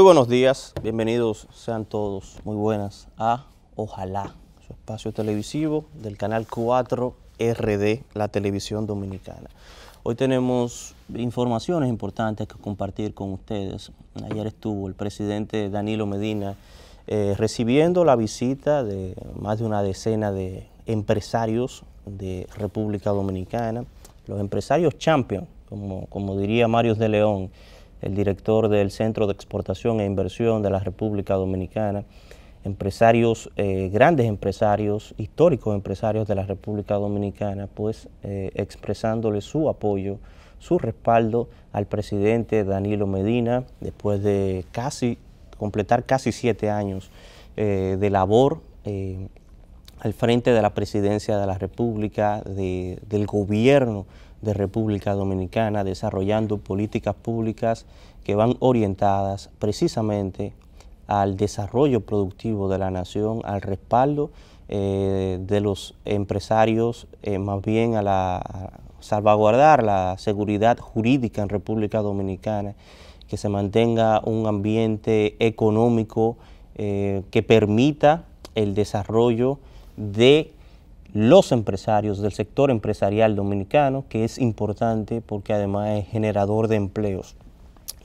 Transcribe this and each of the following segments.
Muy buenos días, bienvenidos sean todos, muy buenas, a Ojalá, su espacio televisivo del canal 4 RD, la televisión dominicana. Hoy tenemos informaciones importantes que compartir con ustedes. Ayer estuvo el presidente Danilo Medina eh, recibiendo la visita de más de una decena de empresarios de República Dominicana, los empresarios champions, como, como diría Mario de León, el director del Centro de Exportación e Inversión de la República Dominicana, empresarios, eh, grandes empresarios, históricos empresarios de la República Dominicana, pues eh, expresándole su apoyo, su respaldo al presidente Danilo Medina, después de casi completar casi siete años eh, de labor al frente de la presidencia de la República, del gobierno de República Dominicana desarrollando políticas públicas que van orientadas precisamente al desarrollo productivo de la nación, al respaldo eh, de los empresarios, eh, más bien a, la, salvaguardar la seguridad jurídica en República Dominicana, que se mantenga un ambiente económico eh, que permita el desarrollo de los empresarios del sector empresarial dominicano, que es importante porque además es generador de empleos.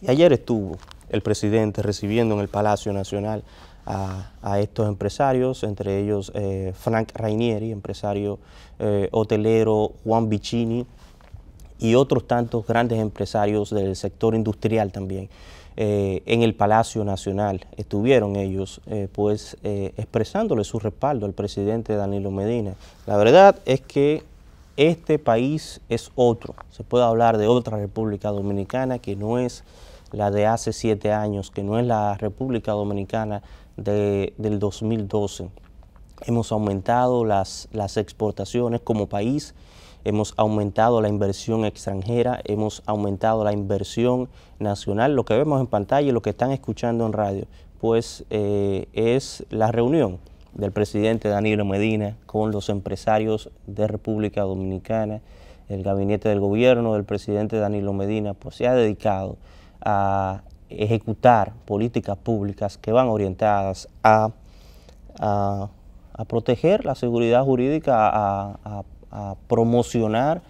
Y ayer estuvo el presidente recibiendo en el Palacio Nacional a, estos empresarios, entre ellos eh, Frank Rainieri, empresario eh, hotelero, Juan Bicini y otros tantos grandes empresarios del sector industrial también. Eh, en el Palacio Nacional estuvieron ellos eh, pues eh, expresándole su respaldo al presidente Danilo Medina. La verdad es que este país es otro, se puede hablar de otra República Dominicana que no es la de hace siete años, que no es la República Dominicana del 2012. Hemos aumentado las, las exportaciones como país, hemos aumentado la inversión extranjera, hemos aumentado la inversión nacional. Lo que vemos en pantalla y lo que están escuchando en radio, pues eh, es la reunión del presidente Danilo Medina con los empresarios de República Dominicana, el gabinete del gobierno del presidente Danilo Medina, pues se ha dedicado a ejecutar políticas públicas que van orientadas a, a, proteger la seguridad jurídica, a, a a promocionar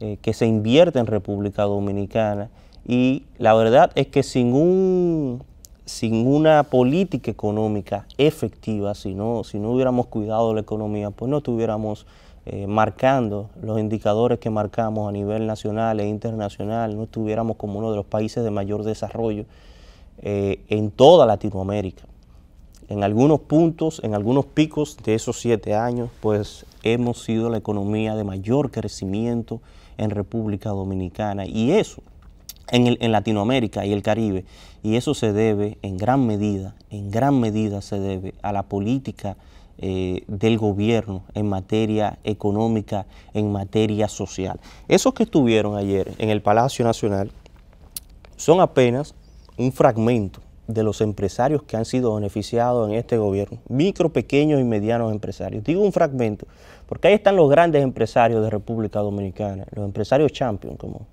eh, que se invierta en República Dominicana. Y la verdad es que sin, un, sin una política económica efectiva, si no, si no hubiéramos cuidado la economía, pues no estuviéramos eh, marcando los indicadores que marcamos a nivel nacional e internacional, no estuviéramos como uno de los países de mayor desarrollo eh, en toda Latinoamérica en algunos puntos, en algunos picos de esos siete años, pues hemos sido la economía de mayor crecimiento en República Dominicana y eso en, Latinoamérica y el Caribe. Y eso se debe en gran medida, en gran medida se debe a la política eh, del gobierno en materia económica, en materia social. Esos que estuvieron ayer en el Palacio Nacional son apenas un fragmento de los empresarios que han sido beneficiados en este gobierno, micro, pequeños y medianos empresarios. Digo un fragmento, porque ahí están los grandes empresarios de República Dominicana, los empresarios champions, como,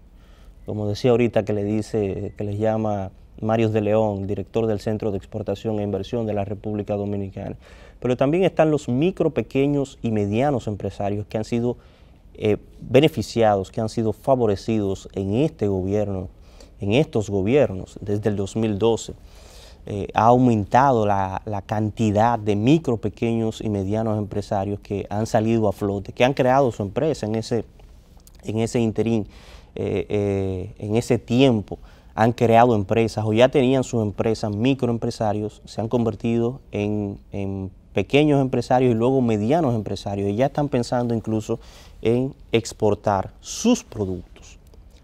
como decía ahorita que le dice, que les llama Marios de León, director del Centro de Exportación e Inversión de la República Dominicana. Pero también están los micro, pequeños y medianos empresarios que han sido eh, beneficiados, que han sido favorecidos en este gobierno, en estos gobiernos desde el 2012. Eh, ha aumentado la, cantidad de micro, pequeños y medianos empresarios que han salido a flote, que han creado su empresa en ese, en ese interín, eh, eh, en ese tiempo han creado empresas o ya tenían sus empresas, microempresarios, se han convertido en pequeños empresarios y luego medianos empresarios y ya están pensando incluso en exportar sus productos,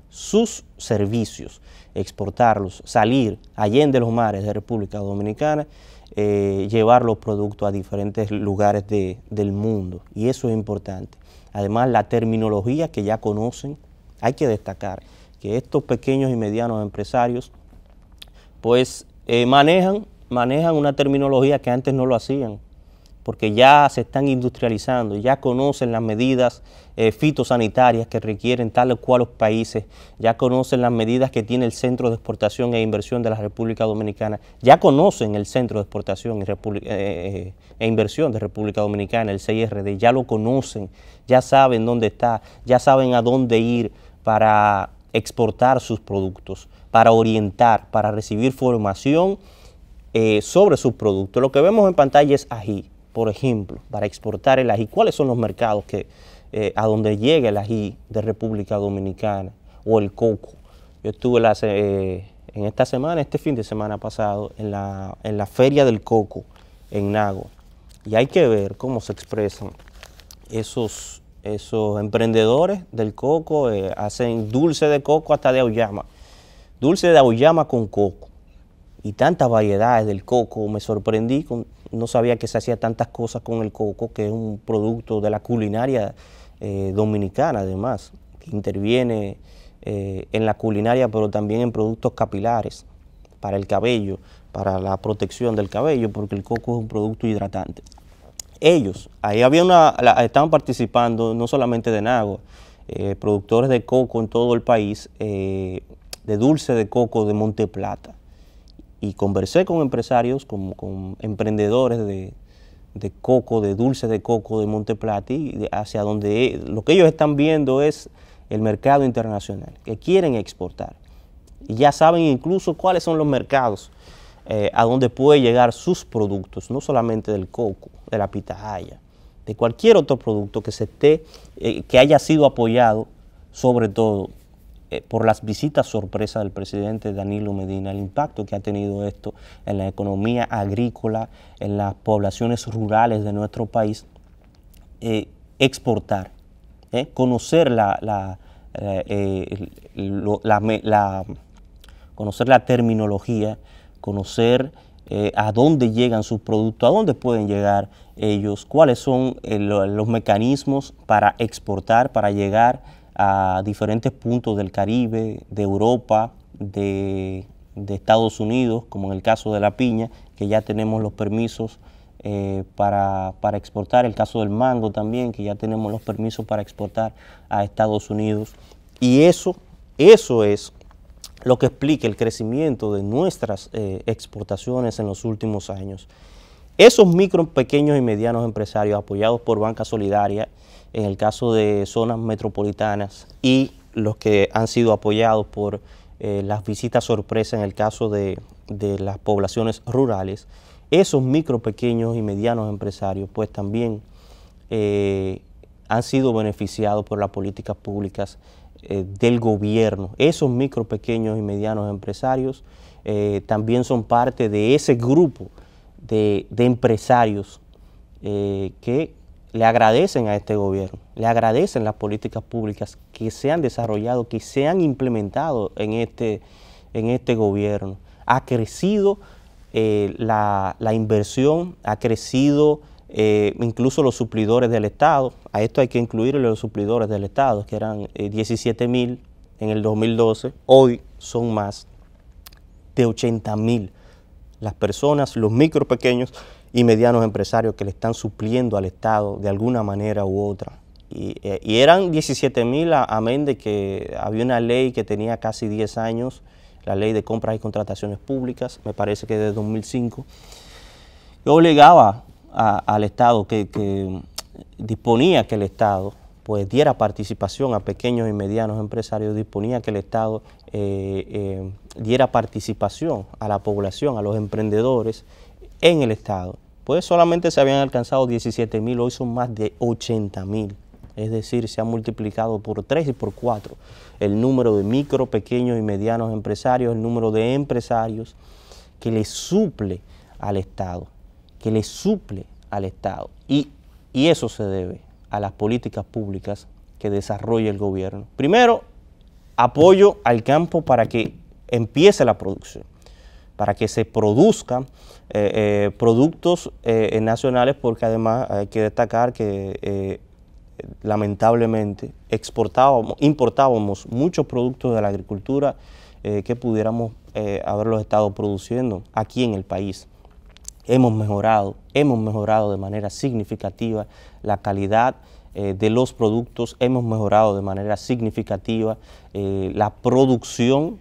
sus servicios exportarlos, salir de los mares de República Dominicana, eh, llevar los productos a diferentes lugares del mundo. Y eso es importante. Además, la terminología que ya conocen, hay que destacar que estos pequeños y medianos empresarios, pues eh, manejan, manejan una terminología que antes no lo hacían porque ya se están industrializando, ya conocen las medidas eh, fitosanitarias que requieren tal o cual los países, ya conocen las medidas que tiene el Centro de Exportación e Inversión de la República Dominicana, ya conocen el Centro de Exportación eh, eh, e Inversión de República Dominicana, el CIRD, ya lo conocen, ya saben dónde está, ya saben a dónde ir para exportar sus productos, para orientar, para recibir formación sobre sus productos. Lo que vemos en pantalla es allí por ejemplo, para exportar el ají? ¿Cuáles son los mercados que, eh, a donde llega el ají de República Dominicana o el coco? Yo estuve eh, en esta semana, este fin de semana pasado, en la, Feria del Coco en Nago. Y hay que ver cómo se expresan esos, esos emprendedores del coco, eh, hacen dulce de coco hasta de auyama. Dulce de aoyama con coco. Y tantas variedades del coco, me sorprendí con no sabía que se hacía tantas cosas con el coco, que es un producto de la culinaria eh, dominicana además, que interviene eh, en la culinaria, pero también en productos capilares para el cabello, para la protección del cabello, porque el coco es un producto hidratante. Ellos, ahí había una, estaban participando no solamente de Nago, eh, productores de coco en todo el país, de dulce de coco de Monteplata y conversé con empresarios, con, emprendedores de, coco, de dulce de coco de Monteplati, hacia donde e, lo que ellos están viendo es el mercado internacional, que quieren exportar. Y ya saben incluso cuáles son los mercados eh, a donde puede llegar sus productos, no solamente del coco, de la pitahaya, de cualquier otro producto que se esté, eh, que haya sido apoyado, sobre todo eh, por las visitas sorpresas del presidente Danilo Medina, el impacto que ha tenido esto en la economía agrícola, en las poblaciones rurales de nuestro país, eh, exportar, eh, conocer la, conocer la terminología, conocer a dónde llegan sus productos, a dónde pueden llegar ellos, cuáles son los mecanismos para exportar, para llegar a diferentes puntos del Caribe, de Europa, de, Estados Unidos, como en el caso de la piña, que ya tenemos los permisos eh, para, exportar, el caso del mango también, que ya tenemos los permisos para exportar a Estados Unidos. Y eso, eso es lo que explica el crecimiento de nuestras eh, exportaciones en los últimos años. Esos micro, pequeños y medianos empresarios apoyados por banca solidaria, en el caso de zonas metropolitanas y los que han sido apoyados por eh, las visitas sorpresa en el caso de, las poblaciones rurales, esos micro, pequeños y medianos empresarios pues también eh, han sido beneficiados por las políticas públicas eh, del gobierno. Esos micro, pequeños y medianos empresarios también son parte de ese grupo de, empresarios eh, que le agradecen a este gobierno, le agradecen las políticas públicas que se han desarrollado, que se han implementado en este, este gobierno. Ha crecido eh, la, inversión, ha crecido eh, incluso los suplidores del Estado. A esto hay que incluir los suplidores del Estado, que eran 17 mil en el 2012, hoy son más de 80 mil las personas, los micro, pequeños y medianos empresarios que le están supliendo al Estado de alguna manera u otra. Y, eh, eran 17.000 mil, amén de que había una ley que tenía casi 10 años, la ley de compras y contrataciones públicas, me parece que de 2005, que obligaba al Estado, que disponía que el Estado pues diera participación a pequeños y medianos empresarios, disponía que el Estado eh, eh, diera participación a la población, a los emprendedores en el Estado. Pues solamente se habían alcanzado 17 mil, hoy son más de 80 mil. Es decir, se ha multiplicado por 3 y por cuatro el número de micro, pequeños y medianos empresarios, el número de empresarios que le suple al Estado, que le suple al Estado. y eso se debe a las políticas públicas que desarrolla el gobierno. Primero, apoyo al campo para que empiece la producción, para que se produzcan eh, eh, productos eh, nacionales, porque además hay que destacar que lamentablemente exportábamos, importábamos muchos productos de la agricultura que pudiéramos haberlos estado produciendo aquí en el país hemos mejorado, hemos mejorado de manera significativa la calidad eh, de los productos, hemos mejorado de manera significativa eh, la producción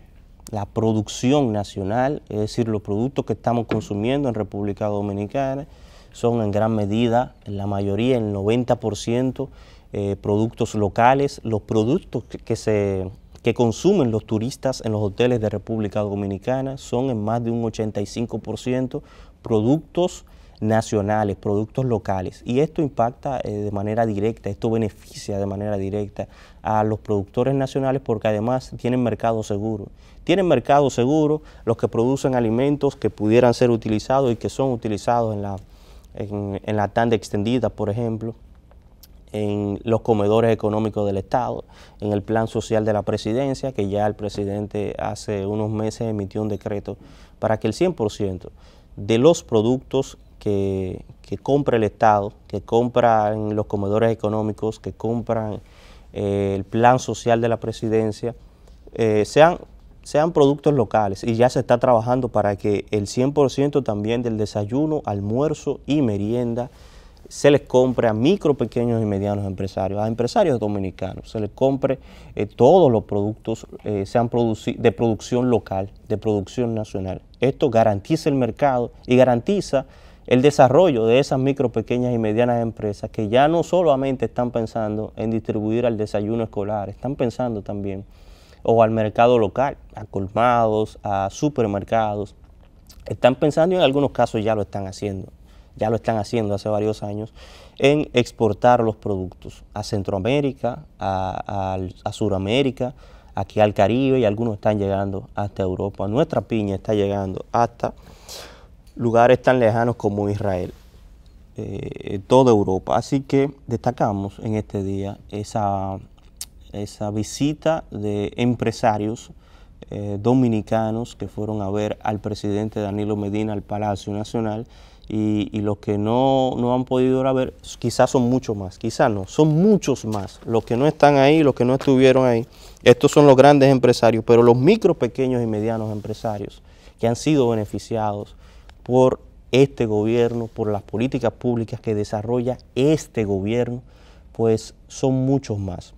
la producción nacional, es decir, los productos que estamos consumiendo en República Dominicana son en gran medida, la mayoría, el 90%, eh, productos locales, los productos se, que consumen los turistas en los hoteles de República Dominicana son en más de un 85% productos nacionales, productos locales. Y esto impacta eh, de manera directa, esto beneficia de manera directa a los productores nacionales porque además tienen mercado seguro. Tienen mercado seguro los que producen alimentos que pudieran ser utilizados y que son utilizados en la, en, en la tanda extendida, por ejemplo en los comedores económicos del Estado, en el plan social de la presidencia, que ya el presidente hace unos meses emitió un decreto para que el 100% de los productos que, que compra el Estado, que compran los comedores económicos, que compran eh, el plan social de la presidencia, eh, sean, sean productos locales y ya se está trabajando para que el 100% también del desayuno, almuerzo y merienda se les compre a micro, pequeños y medianos empresarios, a empresarios dominicanos, se les compre eh, todos los productos, sean de producción local, de producción nacional. Esto garantiza el mercado y garantiza el desarrollo de esas micro, pequeñas y medianas empresas que ya no solamente están pensando en distribuir al desayuno escolar, están pensando también o al mercado local, a colmados, a supermercados. Están pensando y en algunos casos ya lo están haciendo, ya lo están haciendo hace varios años, en exportar los productos a Centroamérica, a, Sudamérica. a aquí al Caribe y algunos están llegando hasta Europa. Nuestra piña está llegando hasta lugares tan lejanos como Israel, eh, toda Europa. Así que destacamos en este día esa, esa visita de empresarios eh, dominicanos que fueron a ver al presidente Danilo Medina al Palacio Nacional y, los que no, han podido ir ver, quizás son muchos más, quizás no, son muchos más los que no están ahí, los que no estuvieron ahí. Estos son los grandes empresarios, pero los micro, pequeños y medianos empresarios que han sido beneficiados por este gobierno, por las políticas públicas que desarrolla este gobierno, pues son muchos más.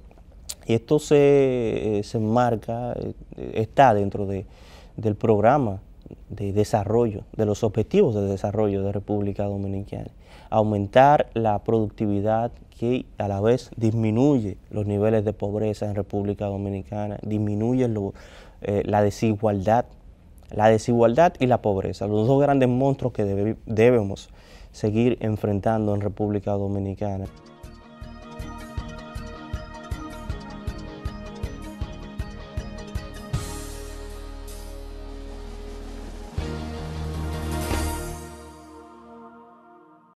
Y esto se, eh, enmarca, eh, está dentro del programa de desarrollo, de los objetivos de desarrollo de República Dominicana. Aumentar la productividad que a la vez disminuye los niveles de pobreza en República Dominicana, disminuye eh, la desigualdad, la desigualdad y la pobreza, los dos grandes monstruos que debemos seguir enfrentando en República Dominicana.